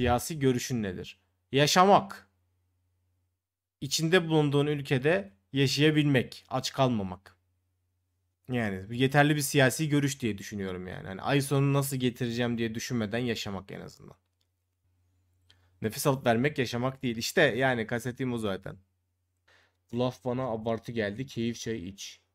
Siyasi görüşün nedir? Yaşamak. İçinde bulunduğun ülkede yaşayabilmek, aç kalmamak. Yani yeterli bir siyasi görüş diye düşünüyorum yani. Hani ay sonunu nasıl getireceğim diye düşünmeden yaşamak en azından. Nefes alıp vermek yaşamak değil. İşte yani kastettiğim o zaten. Bu laf bana abartı geldi. Keyif çayı iç.